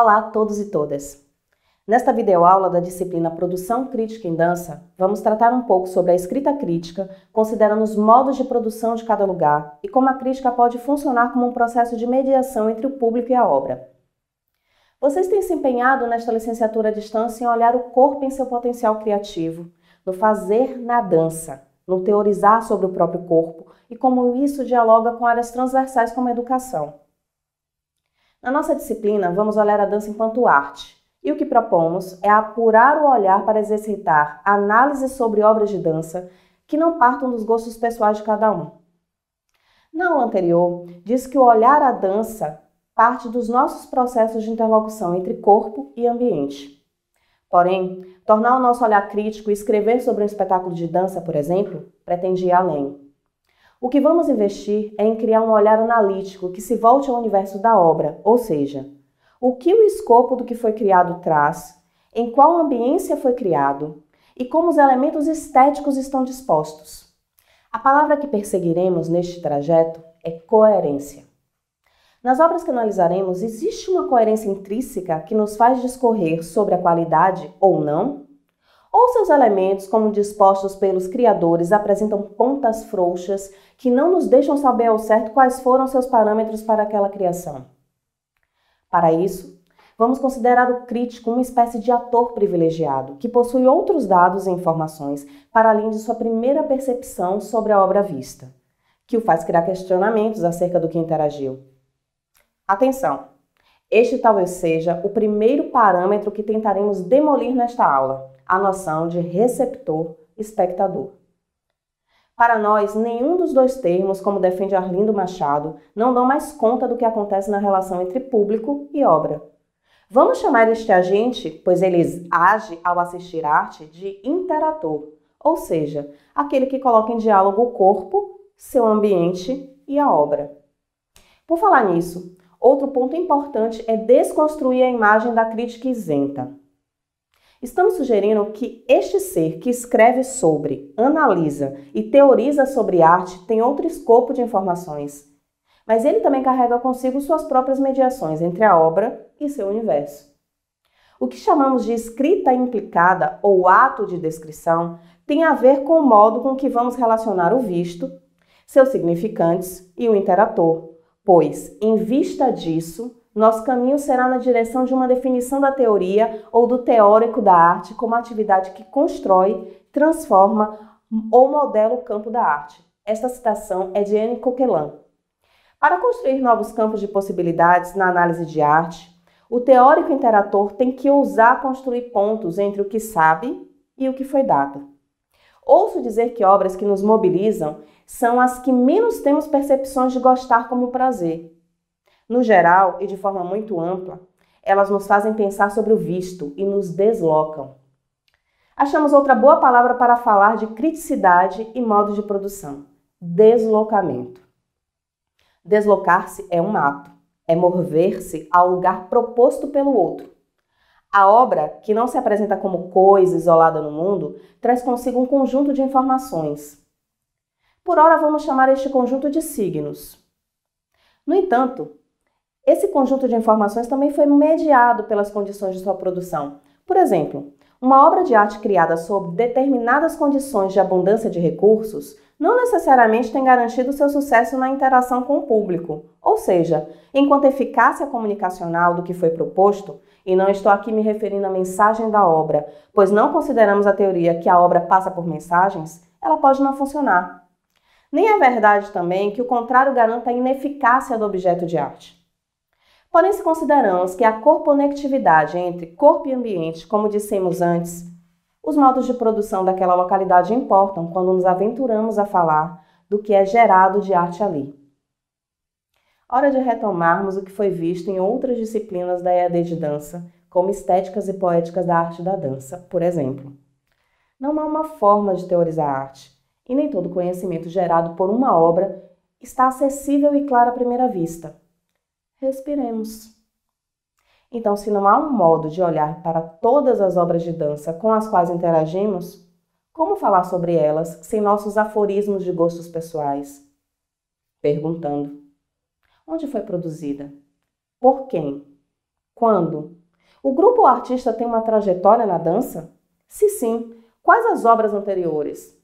Olá a todos e todas! Nesta videoaula da disciplina Produção Crítica em Dança, vamos tratar um pouco sobre a escrita crítica, considerando os modos de produção de cada lugar e como a crítica pode funcionar como um processo de mediação entre o público e a obra. Vocês têm se empenhado nesta licenciatura à distância em olhar o corpo em seu potencial criativo, no fazer na dança, no teorizar sobre o próprio corpo e como isso dialoga com áreas transversais como a educação. Na nossa disciplina, vamos olhar a dança enquanto arte. E o que propomos é apurar o olhar para exercitar análises sobre obras de dança que não partam dos gostos pessoais de cada um. Na aula anterior, disse que o olhar à dança parte dos nossos processos de interlocução entre corpo e ambiente. Porém, tornar o nosso olhar crítico e escrever sobre um espetáculo de dança, por exemplo, pretende ir além. O que vamos investir é em criar um olhar analítico que se volte ao universo da obra, ou seja, o que o escopo do que foi criado traz, em qual ambiência foi criado e como os elementos estéticos estão dispostos. A palavra que perseguiremos neste trajeto é coerência. Nas obras que analisaremos, existe uma coerência intrínseca que nos faz discorrer sobre a qualidade ou não ou seus elementos, como dispostos pelos criadores, apresentam pontas frouxas que não nos deixam saber ao certo quais foram seus parâmetros para aquela criação. Para isso, vamos considerar o crítico uma espécie de ator privilegiado, que possui outros dados e informações para além de sua primeira percepção sobre a obra vista, que o faz criar questionamentos acerca do que interagiu. Atenção! Este talvez seja o primeiro parâmetro que tentaremos demolir nesta aula a noção de receptor-espectador. Para nós, nenhum dos dois termos, como defende Arlindo Machado, não dão mais conta do que acontece na relação entre público e obra. Vamos chamar este agente, pois ele age ao assistir arte, de interator, ou seja, aquele que coloca em diálogo o corpo, seu ambiente e a obra. Por falar nisso, outro ponto importante é desconstruir a imagem da crítica isenta. Estamos sugerindo que este ser que escreve sobre, analisa e teoriza sobre arte tem outro escopo de informações, mas ele também carrega consigo suas próprias mediações entre a obra e seu universo. O que chamamos de escrita implicada ou ato de descrição tem a ver com o modo com que vamos relacionar o visto, seus significantes e o interator, pois, em vista disso, nosso caminho será na direção de uma definição da teoria ou do teórico da arte como atividade que constrói, transforma ou modela o campo da arte. Esta citação é de Anne Coquelin. Para construir novos campos de possibilidades na análise de arte, o teórico interator tem que ousar construir pontos entre o que sabe e o que foi dado. Ouço dizer que obras que nos mobilizam são as que menos temos percepções de gostar como prazer, no geral e de forma muito ampla, elas nos fazem pensar sobre o visto e nos deslocam. Achamos outra boa palavra para falar de criticidade e modo de produção: deslocamento. Deslocar-se é um ato, é mover-se ao lugar proposto pelo outro. A obra, que não se apresenta como coisa isolada no mundo, traz consigo um conjunto de informações. Por ora, vamos chamar este conjunto de signos. No entanto, esse conjunto de informações também foi mediado pelas condições de sua produção. Por exemplo, uma obra de arte criada sob determinadas condições de abundância de recursos não necessariamente tem garantido seu sucesso na interação com o público. Ou seja, enquanto eficácia comunicacional do que foi proposto, e não estou aqui me referindo à mensagem da obra, pois não consideramos a teoria que a obra passa por mensagens, ela pode não funcionar. Nem é verdade também que o contrário garanta a ineficácia do objeto de arte. Porém, se consideramos que a corponectividade entre corpo e ambiente, como dissemos antes, os modos de produção daquela localidade importam quando nos aventuramos a falar do que é gerado de arte ali. Hora de retomarmos o que foi visto em outras disciplinas da EAD de dança, como estéticas e poéticas da arte da dança, por exemplo. Não há uma forma de teorizar a arte, e nem todo conhecimento gerado por uma obra está acessível e claro à primeira vista respiremos. Então, se não há um modo de olhar para todas as obras de dança com as quais interagimos, como falar sobre elas sem nossos aforismos de gostos pessoais? Perguntando: onde foi produzida? Por quem? Quando? O grupo ou artista tem uma trajetória na dança? Se sim, quais as obras anteriores?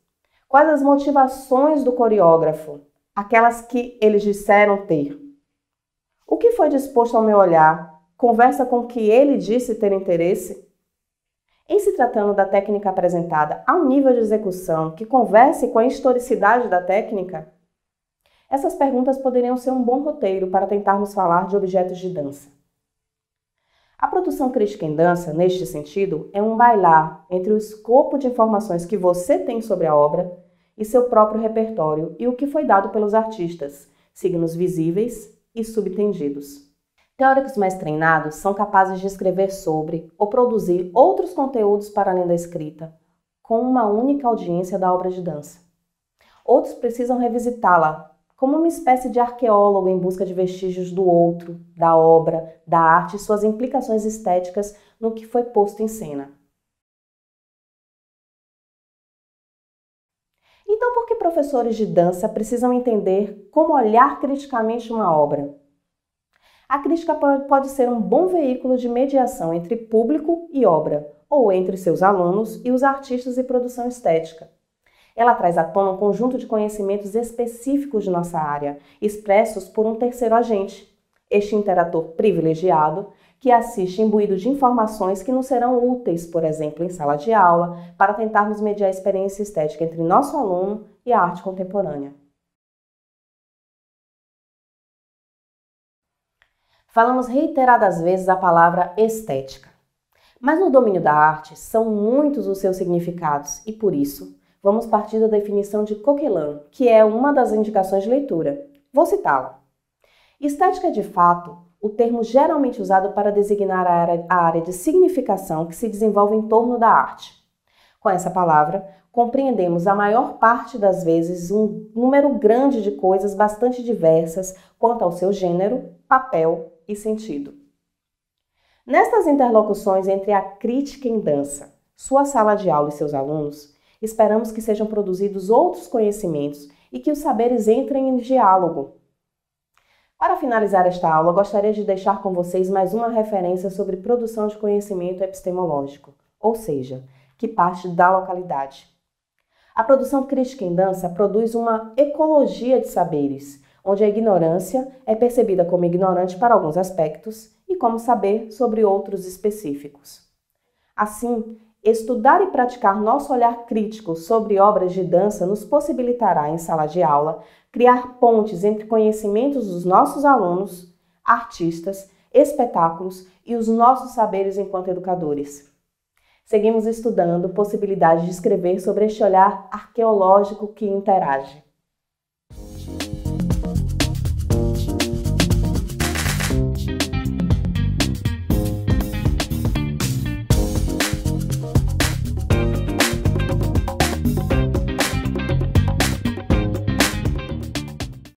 Quais as motivações do coreógrafo? Aquelas que eles disseram ter? foi disposto ao meu olhar conversa com o que ele disse ter interesse? Em se tratando da técnica apresentada um nível de execução que converse com a historicidade da técnica? Essas perguntas poderiam ser um bom roteiro para tentarmos falar de objetos de dança. A produção crítica em dança, neste sentido, é um bailar entre o escopo de informações que você tem sobre a obra e seu próprio repertório e o que foi dado pelos artistas, signos visíveis e subtendidos. Teóricos mais treinados são capazes de escrever sobre ou produzir outros conteúdos para além da escrita, com uma única audiência da obra de dança. Outros precisam revisitá-la, como uma espécie de arqueólogo em busca de vestígios do outro, da obra, da arte e suas implicações estéticas no que foi posto em cena. Então, por que professores de dança precisam entender como olhar criticamente uma obra? A crítica pode ser um bom veículo de mediação entre público e obra, ou entre seus alunos e os artistas e produção estética. Ela traz à tona um conjunto de conhecimentos específicos de nossa área, expressos por um terceiro agente. Este interator privilegiado que assiste imbuído de informações que não serão úteis, por exemplo, em sala de aula, para tentarmos mediar a experiência estética entre nosso aluno e a arte contemporânea. Falamos reiteradas vezes a palavra estética. Mas no domínio da arte são muitos os seus significados e por isso vamos partir da definição de Coquelin, que é uma das indicações de leitura. Vou citá-la. Estética de fato o termo geralmente usado para designar a área, a área de significação que se desenvolve em torno da arte. Com essa palavra, compreendemos a maior parte das vezes um número grande de coisas bastante diversas quanto ao seu gênero, papel e sentido. Nestas interlocuções entre a crítica em dança, sua sala de aula e seus alunos, esperamos que sejam produzidos outros conhecimentos e que os saberes entrem em diálogo, para finalizar esta aula, gostaria de deixar com vocês mais uma referência sobre produção de conhecimento epistemológico, ou seja, que parte da localidade. A produção crítica em dança produz uma ecologia de saberes, onde a ignorância é percebida como ignorante para alguns aspectos e como saber sobre outros específicos. Assim, Estudar e praticar nosso olhar crítico sobre obras de dança nos possibilitará, em sala de aula, criar pontes entre conhecimentos dos nossos alunos, artistas, espetáculos e os nossos saberes enquanto educadores. Seguimos estudando possibilidades de escrever sobre este olhar arqueológico que interage.